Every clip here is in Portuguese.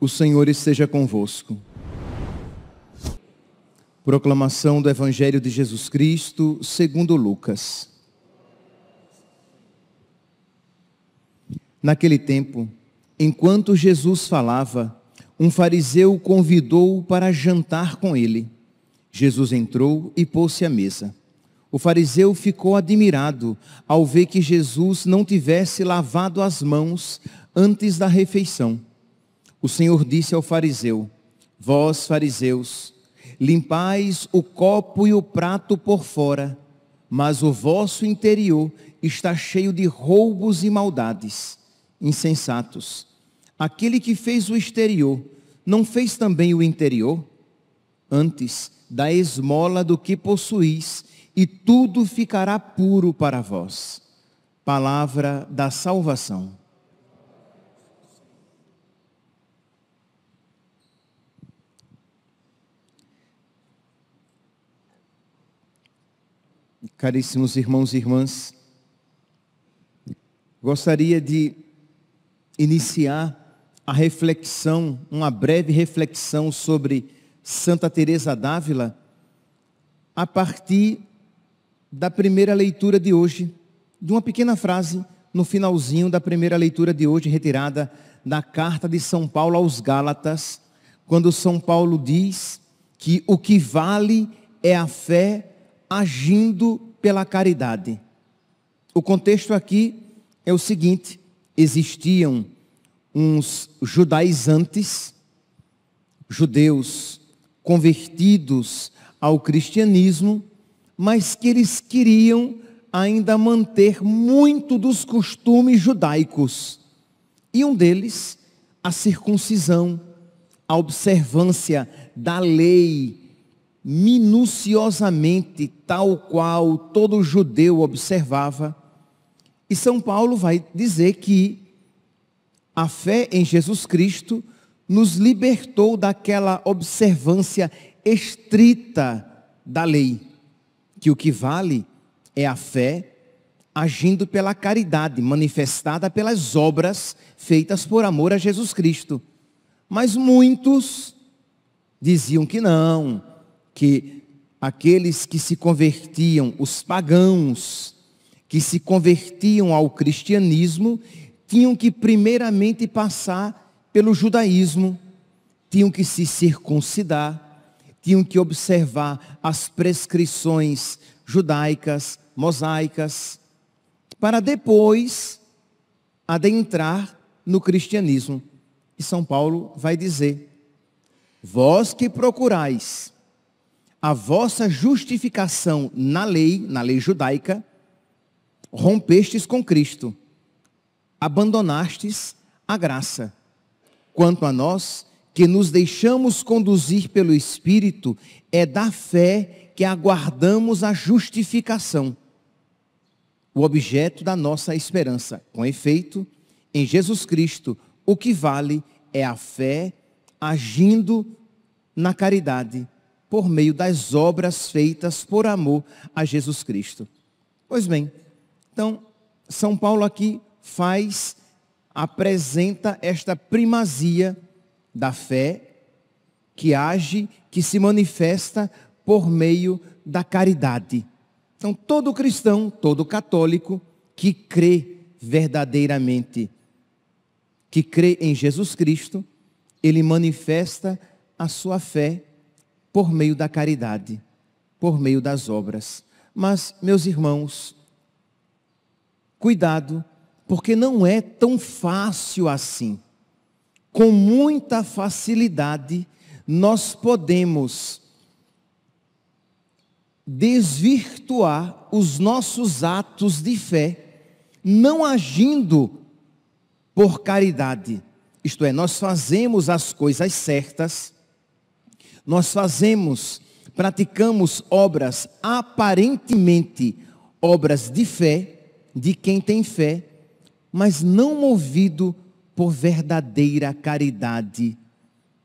O Senhor esteja convosco. Proclamação do Evangelho de Jesus Cristo, segundo Lucas. Naquele tempo, enquanto Jesus falava, um fariseu convidou-o para jantar com ele. Jesus entrou e pôs-se à mesa. O fariseu ficou admirado ao ver que Jesus não tivesse lavado as mãos antes da refeição. O Senhor disse ao fariseu: Vós, fariseus, limpais o copo e o prato por fora, mas o vosso interior está cheio de roubos e maldades insensatos. Aquele que fez o exterior, não fez também o interior? Antes, da esmola do que possuís, e tudo ficará puro para vós. Palavra da salvação. Caríssimos irmãos e irmãs, gostaria de iniciar a reflexão, uma breve reflexão sobre Santa Teresa d'Ávila a partir da primeira leitura de hoje, de uma pequena frase no finalzinho da primeira leitura de hoje retirada da carta de São Paulo aos Gálatas, quando São Paulo diz que o que vale é a fé agindo pela caridade. O contexto aqui é o seguinte: existiam uns judaizantes, judeus convertidos ao cristianismo, mas que eles queriam ainda manter muito dos costumes judaicos. E um deles, a circuncisão, a observância da lei minuciosamente, tal qual todo judeu observava. E São Paulo vai dizer que a fé em Jesus Cristo nos libertou daquela observância estrita da lei, que o que vale é a fé agindo pela caridade, manifestada pelas obras feitas por amor a Jesus Cristo. Mas muitos diziam que não, que aqueles que se convertiam, os pagãos, que se convertiam ao cristianismo tinham que primeiramente passar pelo judaísmo, tinham que se circuncidar, tinham que observar as prescrições judaicas, mosaicas, para depois adentrar no cristianismo. E São Paulo vai dizer: Vós que procurais a vossa justificação na lei, na lei judaica, rompestes com Cristo, abandonastes a graça. Quanto a nós, que nos deixamos conduzir pelo Espírito, é da fé que aguardamos a justificação, o objeto da nossa esperança. Com efeito, em Jesus Cristo, o que vale é a fé agindo na caridade, por meio das obras feitas por amor a Jesus Cristo. Pois bem, então, São Paulo aqui faz, apresenta esta primazia da fé que age, que se manifesta por meio da caridade. Então, todo cristão, todo católico que crê verdadeiramente, que crê em Jesus Cristo, ele manifesta a sua fé por meio da caridade, por meio das obras. Mas, meus irmãos, Cuidado, porque não é tão fácil assim. Com muita facilidade, nós podemos desvirtuar os nossos atos de fé, não agindo por caridade. Isto é, nós fazemos as coisas certas, nós fazemos, praticamos obras aparentemente obras de fé, de quem tem fé, mas não movido por verdadeira caridade,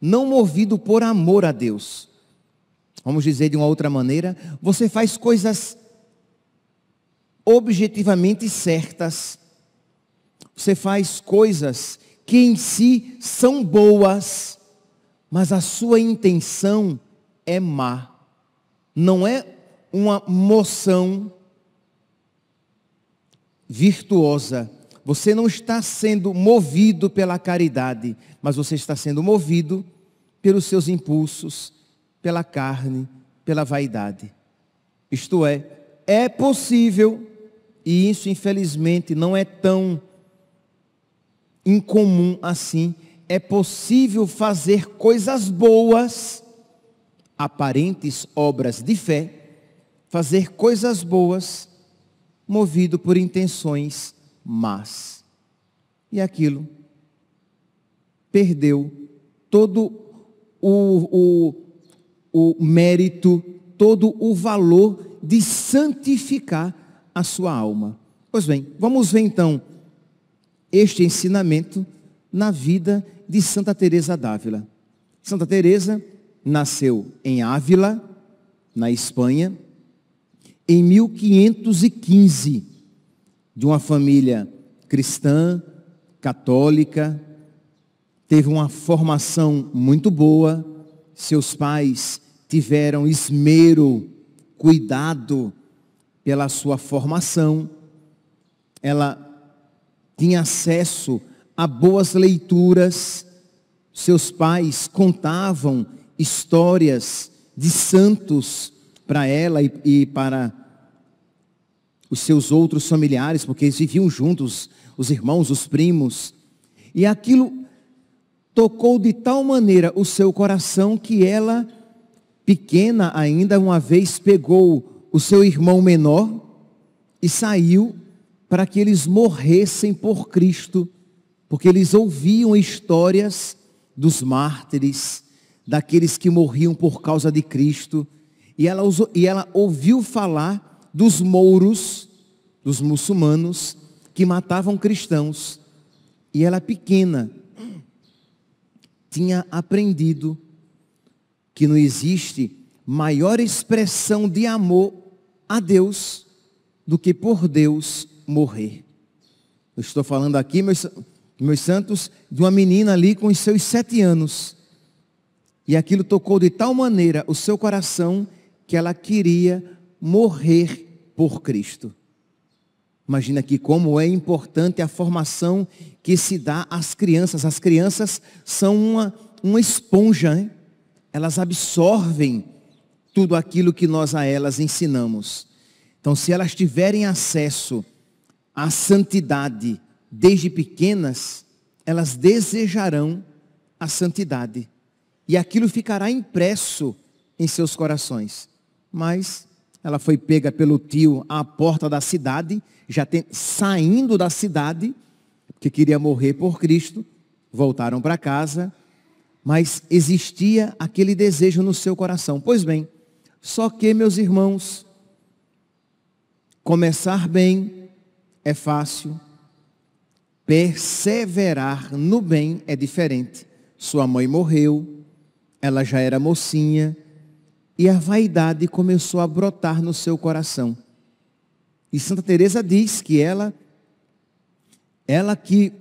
não movido por amor a Deus. Vamos dizer de uma outra maneira, você faz coisas objetivamente certas. Você faz coisas que em si são boas, mas a sua intenção é má. Não é uma moção, virtuosa. Você não está sendo movido pela caridade, mas você está sendo movido pelos seus impulsos, pela carne, pela vaidade. Isto é, é possível, e isso infelizmente não é tão incomum assim, é possível fazer coisas boas, aparentes obras de fé, fazer coisas boas movido por intenções más. E aquilo perdeu todo o, o, o mérito, todo o valor de santificar a sua alma. Pois bem, vamos ver então este ensinamento na vida de Santa Teresa d'Ávila. Santa Teresa nasceu em Ávila, na Espanha, em 1515, de uma família cristã, católica, teve uma formação muito boa, seus pais tiveram esmero, cuidado pela sua formação, ela tinha acesso a boas leituras, seus pais contavam histórias de santos para ela e, e para os seus outros familiares, porque eles viviam juntos, os irmãos, os primos. E aquilo tocou de tal maneira o seu coração que ela, pequena ainda, uma vez pegou o seu irmão menor e saiu para que eles morressem por Cristo, porque eles ouviam histórias dos mártires, daqueles que morriam por causa de Cristo, e ela, usou, e ela ouviu falar dos mouros, dos muçulmanos, que matavam cristãos. E ela pequena tinha aprendido que não existe maior expressão de amor a Deus do que por Deus morrer. Eu estou falando aqui, meus, meus santos, de uma menina ali com os seus sete anos. E aquilo tocou de tal maneira o seu coração que ela queria morrer por Cristo. Imagina aqui como é importante a formação que se dá às crianças. As crianças são uma, uma esponja, hein? elas absorvem tudo aquilo que nós a elas ensinamos. Então, se elas tiverem acesso à santidade desde pequenas, elas desejarão a santidade. E aquilo ficará impresso em seus corações mas ela foi pega pelo tio à porta da cidade, já tem, saindo da cidade, que queria morrer por Cristo, voltaram para casa, mas existia aquele desejo no seu coração. Pois bem, só que, meus irmãos, começar bem é fácil, perseverar no bem é diferente. Sua mãe morreu, ela já era mocinha, e a vaidade começou a brotar no seu coração. E Santa Teresa diz que ela ela que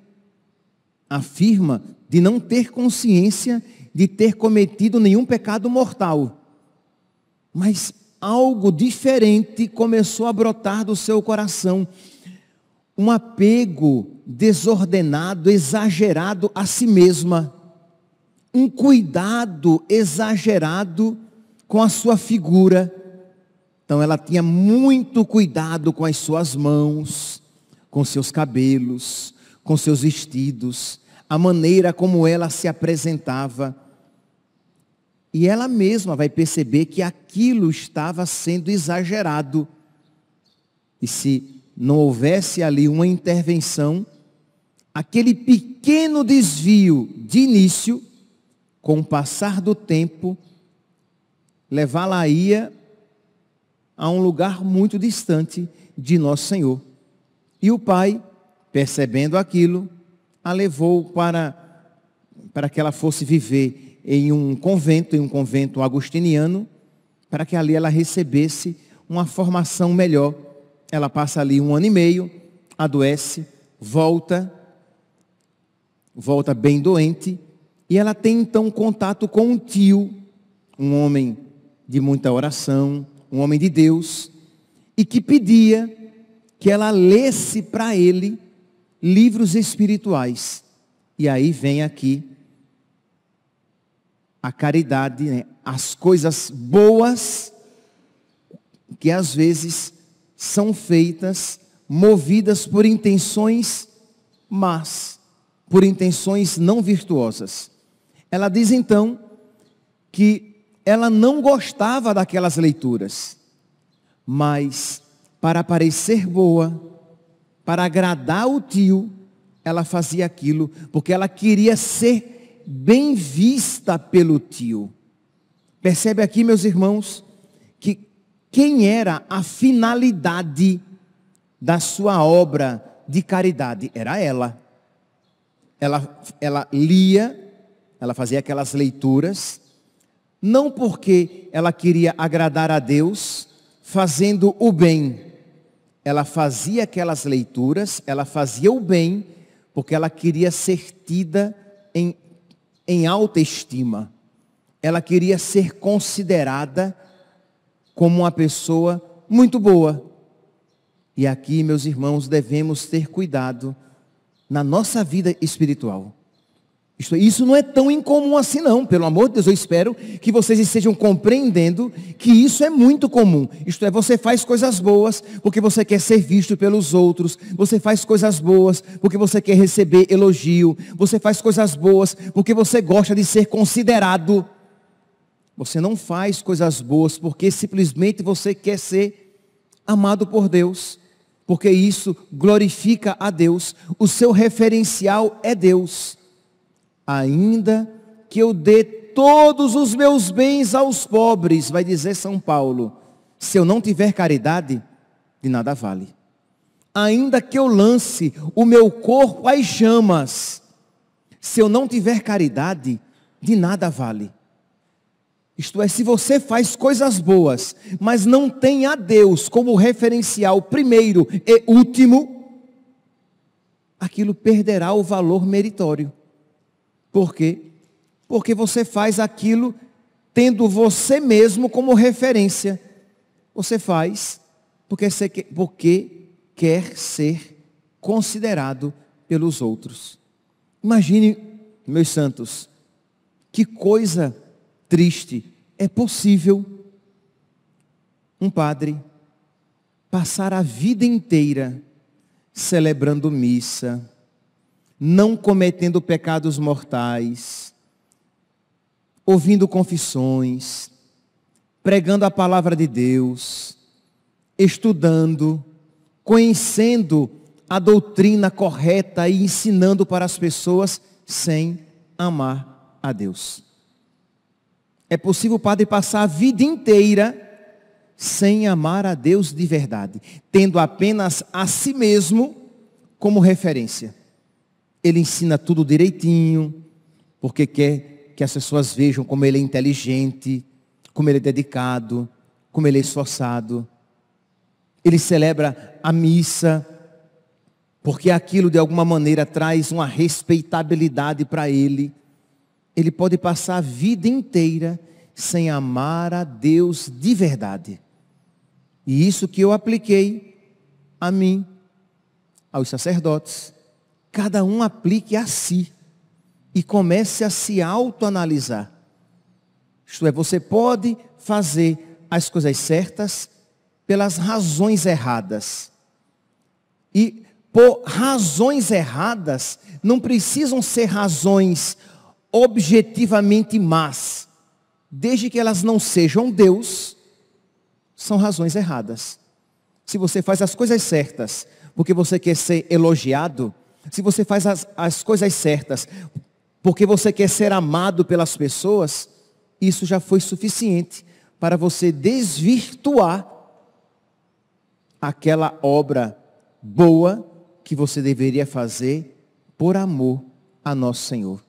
afirma de não ter consciência de ter cometido nenhum pecado mortal. Mas algo diferente começou a brotar do seu coração. Um apego desordenado, exagerado a si mesma. Um cuidado exagerado com a sua figura. Então ela tinha muito cuidado com as suas mãos, com seus cabelos, com seus vestidos, a maneira como ela se apresentava. E ela mesma vai perceber que aquilo estava sendo exagerado. E se não houvesse ali uma intervenção, aquele pequeno desvio de início, com o passar do tempo, levá-la-ia a um lugar muito distante de nosso Senhor. E o pai, percebendo aquilo, a levou para, para que ela fosse viver em um convento, em um convento agostiniano, para que ali ela recebesse uma formação melhor. Ela passa ali um ano e meio, adoece, volta, volta bem doente, e ela tem então contato com um tio, um homem de muita oração, um homem de Deus, e que pedia que ela lesse para ele livros espirituais. E aí vem aqui a caridade, né? as coisas boas que às vezes são feitas, movidas por intenções más, por intenções não virtuosas. Ela diz então que ela não gostava daquelas leituras. Mas, para parecer boa, para agradar o tio, ela fazia aquilo, porque ela queria ser bem vista pelo tio. Percebe aqui, meus irmãos, que quem era a finalidade da sua obra de caridade? Era ela. Ela, ela lia, ela fazia aquelas leituras, não porque ela queria agradar a Deus fazendo o bem. Ela fazia aquelas leituras, ela fazia o bem, porque ela queria ser tida em, em alta estima. Ela queria ser considerada como uma pessoa muito boa. E aqui, meus irmãos, devemos ter cuidado na nossa vida espiritual. Isso não é tão incomum assim, não. Pelo amor de Deus, eu espero que vocês estejam compreendendo que isso é muito comum. Isto é, você faz coisas boas porque você quer ser visto pelos outros. Você faz coisas boas porque você quer receber elogio. Você faz coisas boas porque você gosta de ser considerado. Você não faz coisas boas porque simplesmente você quer ser amado por Deus. Porque isso glorifica a Deus. O seu referencial é Deus ainda que eu dê todos os meus bens aos pobres, vai dizer São Paulo, se eu não tiver caridade, de nada vale. Ainda que eu lance o meu corpo às chamas, se eu não tiver caridade, de nada vale. Isto é, se você faz coisas boas, mas não tem a Deus como referencial primeiro e último, aquilo perderá o valor meritório. Por quê? Porque você faz aquilo tendo você mesmo como referência. Você faz porque, você, porque quer ser considerado pelos outros. Imagine, meus santos, que coisa triste é possível um padre passar a vida inteira celebrando missa, não cometendo pecados mortais, ouvindo confissões, pregando a palavra de Deus, estudando, conhecendo a doutrina correta e ensinando para as pessoas sem amar a Deus. É possível o padre passar a vida inteira sem amar a Deus de verdade, tendo apenas a si mesmo como referência ele ensina tudo direitinho, porque quer que as pessoas vejam como ele é inteligente, como ele é dedicado, como ele é esforçado. Ele celebra a missa, porque aquilo de alguma maneira traz uma respeitabilidade para ele. Ele pode passar a vida inteira sem amar a Deus de verdade. E isso que eu apliquei a mim, aos sacerdotes, cada um aplique a si e comece a se autoanalisar. Isto é, você pode fazer as coisas certas pelas razões erradas. E por razões erradas, não precisam ser razões objetivamente más. Desde que elas não sejam Deus, são razões erradas. Se você faz as coisas certas porque você quer ser elogiado, se você faz as, as coisas certas, porque você quer ser amado pelas pessoas, isso já foi suficiente para você desvirtuar aquela obra boa que você deveria fazer por amor a nosso Senhor.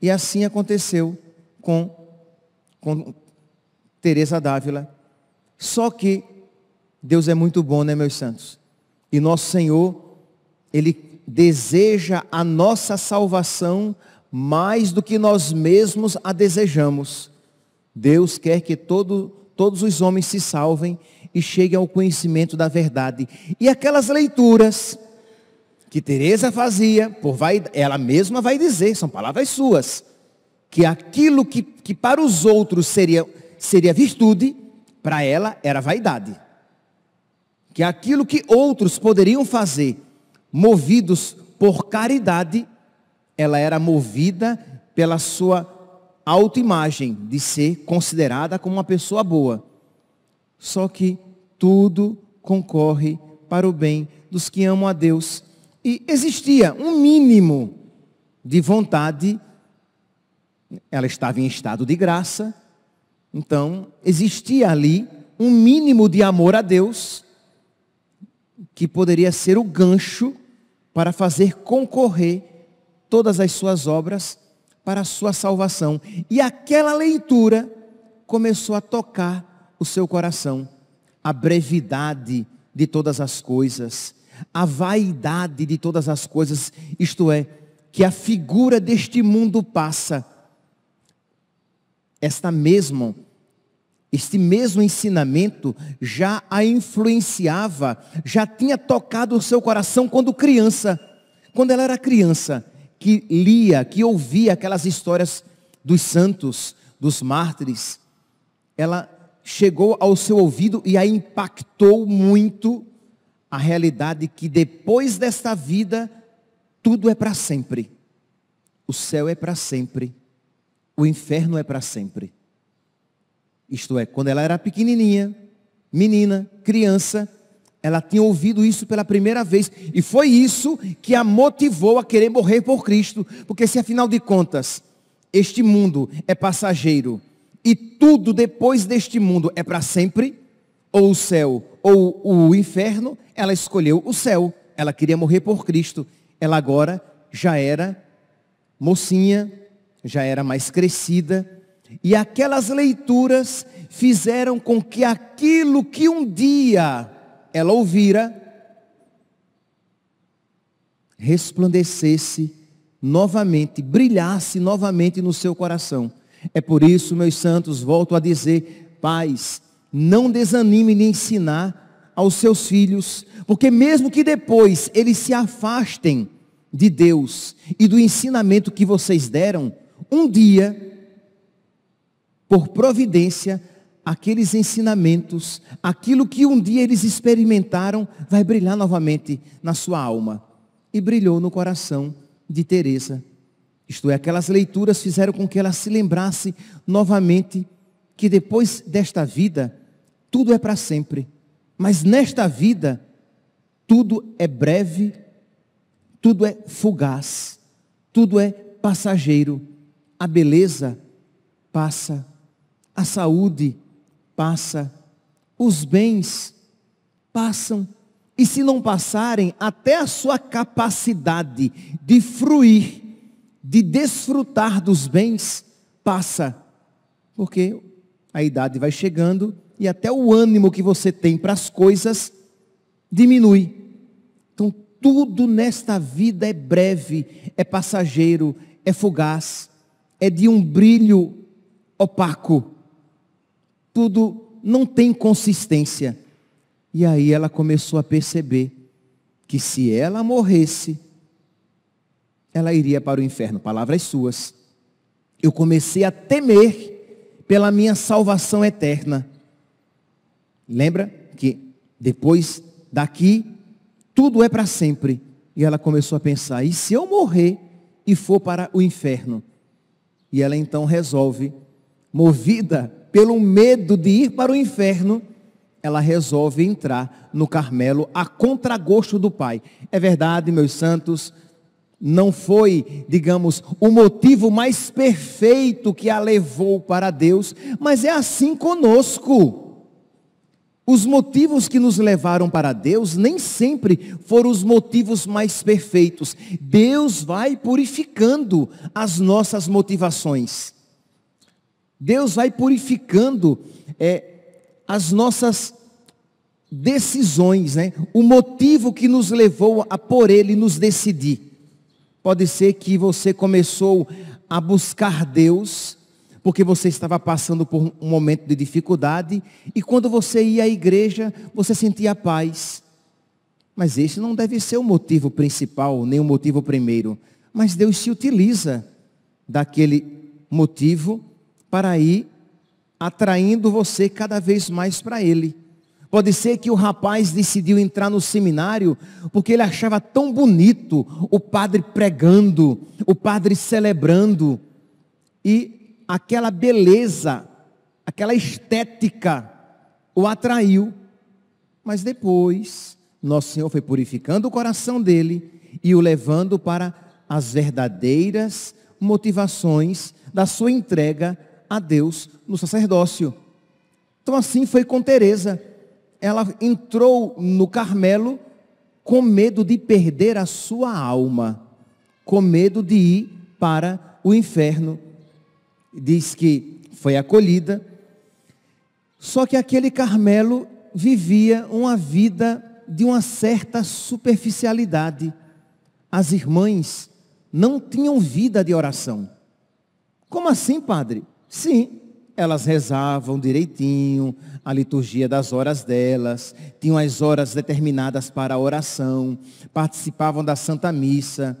E assim aconteceu com, com Teresa Dávila. Só que Deus é muito bom, né, meus santos? E nosso Senhor, Ele deseja a nossa salvação mais do que nós mesmos a desejamos. Deus quer que todo, todos os homens se salvem e cheguem ao conhecimento da verdade. E aquelas leituras que Teresa fazia, por vai, ela mesma vai dizer, são palavras suas, que aquilo que, que para os outros seria, seria virtude, para ela era vaidade. Que aquilo que outros poderiam fazer movidos por caridade, ela era movida pela sua autoimagem de ser considerada como uma pessoa boa. Só que tudo concorre para o bem dos que amam a Deus. E existia um mínimo de vontade. Ela estava em estado de graça. Então, existia ali um mínimo de amor a Deus que poderia ser o gancho para fazer concorrer todas as suas obras para a sua salvação. E aquela leitura começou a tocar o seu coração. A brevidade de todas as coisas, a vaidade de todas as coisas, isto é, que a figura deste mundo passa. Esta mesma este mesmo ensinamento já a influenciava, já tinha tocado o seu coração quando criança, quando ela era criança, que lia, que ouvia aquelas histórias dos santos, dos mártires. Ela chegou ao seu ouvido e a impactou muito a realidade que depois desta vida tudo é para sempre. O céu é para sempre. O inferno é para sempre. Isto é, quando ela era pequenininha, menina, criança, ela tinha ouvido isso pela primeira vez. E foi isso que a motivou a querer morrer por Cristo. Porque se afinal de contas, este mundo é passageiro e tudo depois deste mundo é para sempre, ou o céu ou o inferno, ela escolheu o céu. Ela queria morrer por Cristo. Ela agora já era mocinha, já era mais crescida, e aquelas leituras fizeram com que aquilo que um dia ela ouvira resplandecesse novamente, brilhasse novamente no seu coração. É por isso, meus santos, volto a dizer, pais, não desanime de ensinar aos seus filhos, porque mesmo que depois eles se afastem de Deus e do ensinamento que vocês deram, um dia por providência, aqueles ensinamentos, aquilo que um dia eles experimentaram, vai brilhar novamente na sua alma. E brilhou no coração de Teresa. Isto é, aquelas leituras fizeram com que ela se lembrasse novamente que depois desta vida, tudo é para sempre. Mas nesta vida, tudo é breve, tudo é fugaz, tudo é passageiro. A beleza passa a saúde passa, os bens passam, e se não passarem, até a sua capacidade de fruir, de desfrutar dos bens, passa. Porque a idade vai chegando e até o ânimo que você tem para as coisas diminui. Então, tudo nesta vida é breve, é passageiro, é fugaz, é de um brilho opaco tudo não tem consistência. E aí ela começou a perceber que se ela morresse, ela iria para o inferno. Palavras suas. Eu comecei a temer pela minha salvação eterna. Lembra que depois daqui tudo é para sempre. E ela começou a pensar: e se eu morrer e for para o inferno? E ela então resolve, movida pelo medo de ir para o inferno, ela resolve entrar no Carmelo a contragosto do Pai. É verdade, meus santos, não foi, digamos, o motivo mais perfeito que a levou para Deus, mas é assim conosco. Os motivos que nos levaram para Deus nem sempre foram os motivos mais perfeitos. Deus vai purificando as nossas motivações. Deus vai purificando é, as nossas decisões, né? o motivo que nos levou a por Ele nos decidir. Pode ser que você começou a buscar Deus, porque você estava passando por um momento de dificuldade, e quando você ia à igreja, você sentia paz. Mas esse não deve ser o motivo principal, nem o motivo primeiro. Mas Deus se utiliza daquele motivo para ir atraindo você cada vez mais para ele. Pode ser que o rapaz decidiu entrar no seminário porque ele achava tão bonito o padre pregando, o padre celebrando. E aquela beleza, aquela estética o atraiu. Mas depois, Nosso Senhor foi purificando o coração dele e o levando para as verdadeiras motivações da sua entrega a Deus no sacerdócio. Então assim foi com Teresa. Ela entrou no Carmelo com medo de perder a sua alma, com medo de ir para o inferno. Diz que foi acolhida. Só que aquele Carmelo vivia uma vida de uma certa superficialidade. As irmãs não tinham vida de oração. Como assim, padre? Sim, elas rezavam direitinho a liturgia das horas delas, tinham as horas determinadas para a oração, participavam da Santa Missa.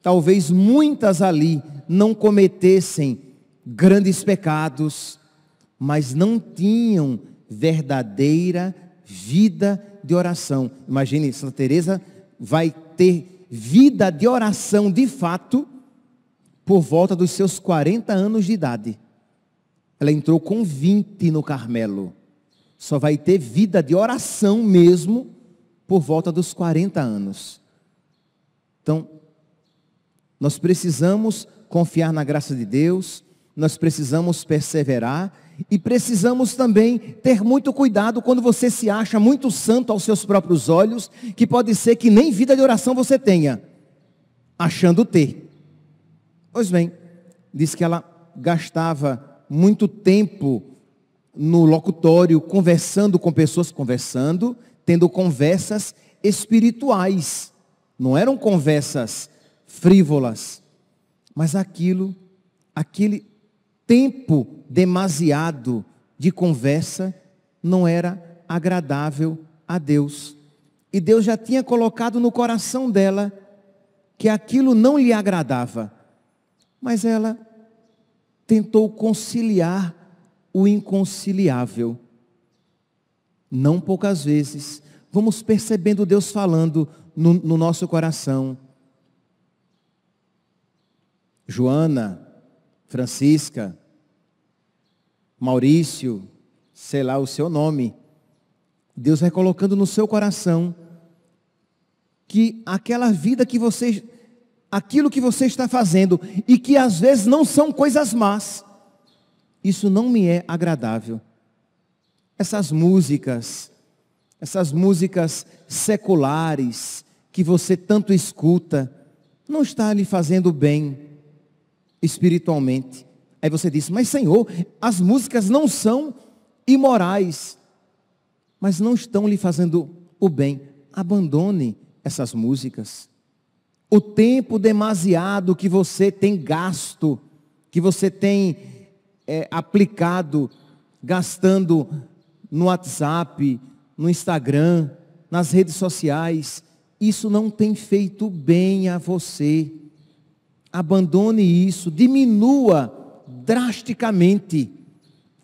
Talvez muitas ali não cometessem grandes pecados, mas não tinham verdadeira vida de oração. Imagine, Santa Teresa vai ter vida de oração de fato por volta dos seus 40 anos de idade. Ela entrou com 20 no Carmelo. Só vai ter vida de oração mesmo por volta dos 40 anos. Então, nós precisamos confiar na graça de Deus, nós precisamos perseverar e precisamos também ter muito cuidado quando você se acha muito santo aos seus próprios olhos, que pode ser que nem vida de oração você tenha, achando ter. Pois bem, diz que ela gastava muito tempo no locutório, conversando com pessoas, conversando, tendo conversas espirituais. Não eram conversas frívolas, mas aquilo, aquele tempo demasiado de conversa não era agradável a Deus. E Deus já tinha colocado no coração dela que aquilo não lhe agradava. Mas ela tentou conciliar o inconciliável. Não poucas vezes, vamos percebendo Deus falando no, no nosso coração. Joana, Francisca, Maurício, sei lá o seu nome. Deus vai colocando no seu coração que aquela vida que vocês aquilo que você está fazendo e que às vezes não são coisas más, isso não me é agradável. Essas músicas, essas músicas seculares que você tanto escuta, não está lhe fazendo bem espiritualmente. Aí você diz: Mas Senhor, as músicas não são imorais, mas não estão lhe fazendo o bem. Abandone essas músicas o tempo demasiado que você tem gasto, que você tem é, aplicado, gastando no WhatsApp, no Instagram, nas redes sociais, isso não tem feito bem a você. Abandone isso, diminua drasticamente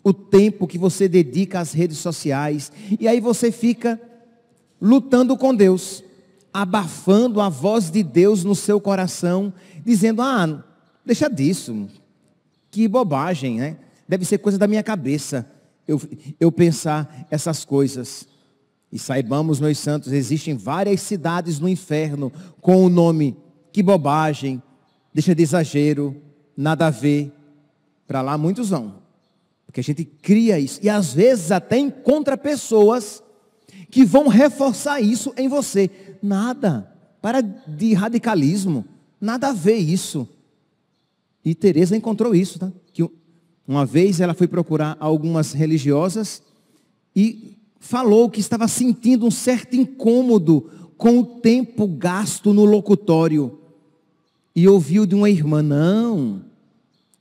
o tempo que você dedica às redes sociais. E aí você fica lutando com Deus abafando a voz de Deus no seu coração, dizendo: Ah, deixa disso, que bobagem, né? Deve ser coisa da minha cabeça eu, eu pensar essas coisas. E saibamos, meus santos, existem várias cidades no inferno com o nome que bobagem, deixa de exagero, nada a ver. Para lá muitos vão. Porque a gente cria isso. E às vezes até encontra pessoas que vão reforçar isso em você. Nada. Para de radicalismo. Nada a ver isso. E Teresa encontrou isso, tá? Que uma vez ela foi procurar algumas religiosas e falou que estava sentindo um certo incômodo com o tempo gasto no locutório. E ouviu de uma irmã, não,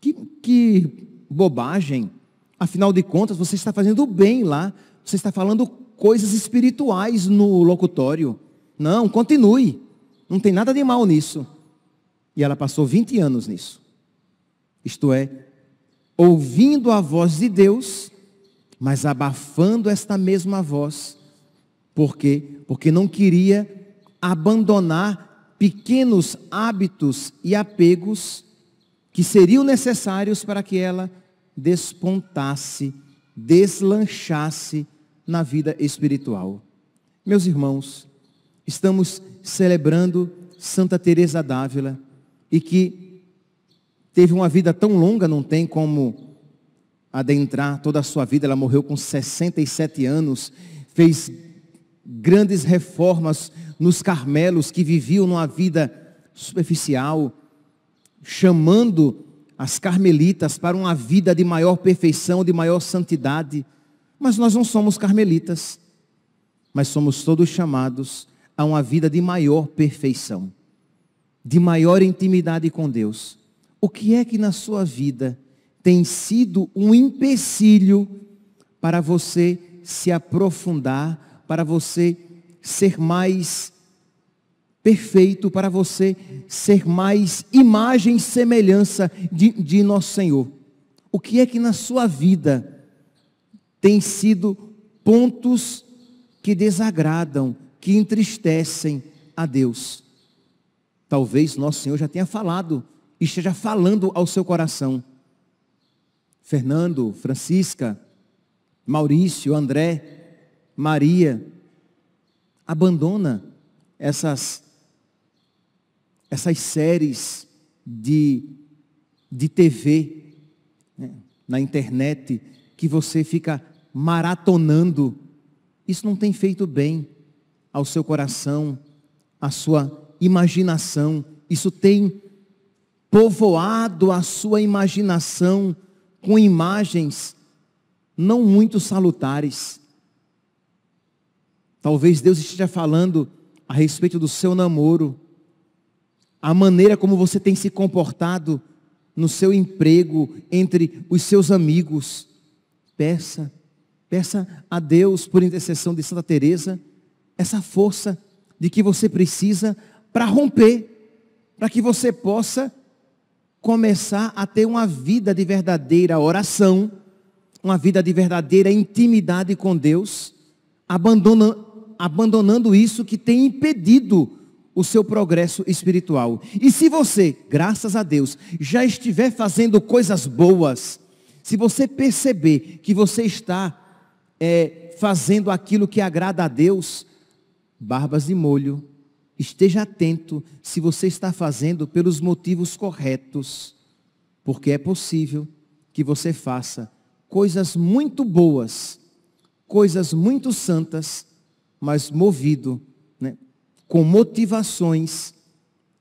que, que bobagem. Afinal de contas, você está fazendo bem lá. Você está falando coisas espirituais no locutório. Não, continue. Não tem nada de mal nisso. E ela passou 20 anos nisso. Isto é, ouvindo a voz de Deus, mas abafando esta mesma voz. Por quê? Porque não queria abandonar pequenos hábitos e apegos que seriam necessários para que ela despontasse, deslanchasse na vida espiritual. Meus irmãos, estamos celebrando Santa Teresa d'Ávila e que teve uma vida tão longa, não tem como adentrar toda a sua vida. Ela morreu com 67 anos, fez grandes reformas nos Carmelos que viviam numa vida superficial, chamando as carmelitas para uma vida de maior perfeição, de maior santidade. Mas nós não somos carmelitas, mas somos todos chamados a uma vida de maior perfeição, de maior intimidade com Deus. O que é que na sua vida tem sido um empecilho para você se aprofundar, para você ser mais perfeito, para você ser mais imagem e semelhança de, de nosso Senhor? O que é que na sua vida tem sido pontos que desagradam, que entristecem a Deus. Talvez nosso Senhor já tenha falado e esteja falando ao seu coração. Fernando, Francisca, Maurício, André, Maria, abandona essas essas séries de, de TV né, na internet que você fica maratonando. Isso não tem feito bem ao seu coração, à sua imaginação. Isso tem povoado a sua imaginação com imagens não muito salutares. Talvez Deus esteja falando a respeito do seu namoro, a maneira como você tem se comportado no seu emprego, entre os seus amigos. Peça, peça a Deus por intercessão de Santa Teresa essa força de que você precisa para romper, para que você possa começar a ter uma vida de verdadeira oração, uma vida de verdadeira intimidade com Deus, abandonando, abandonando isso que tem impedido o seu progresso espiritual. E se você, graças a Deus, já estiver fazendo coisas boas, se você perceber que você está é, fazendo aquilo que agrada a Deus, barbas de molho, esteja atento se você está fazendo pelos motivos corretos, porque é possível que você faça coisas muito boas, coisas muito santas, mas movido né, com motivações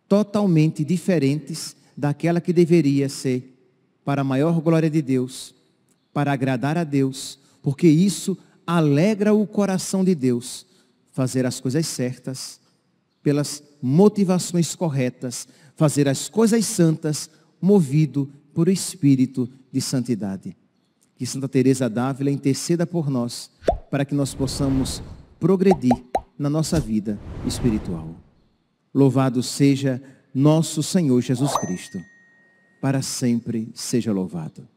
totalmente diferentes daquela que deveria ser para a maior glória de Deus, para agradar a Deus, porque isso alegra o coração de Deus fazer as coisas certas, pelas motivações corretas, fazer as coisas santas, movido por o espírito de santidade. Que Santa Teresa d'Ávila interceda por nós, para que nós possamos progredir na nossa vida espiritual. Louvado seja nosso Senhor Jesus Cristo. Para sempre seja louvado.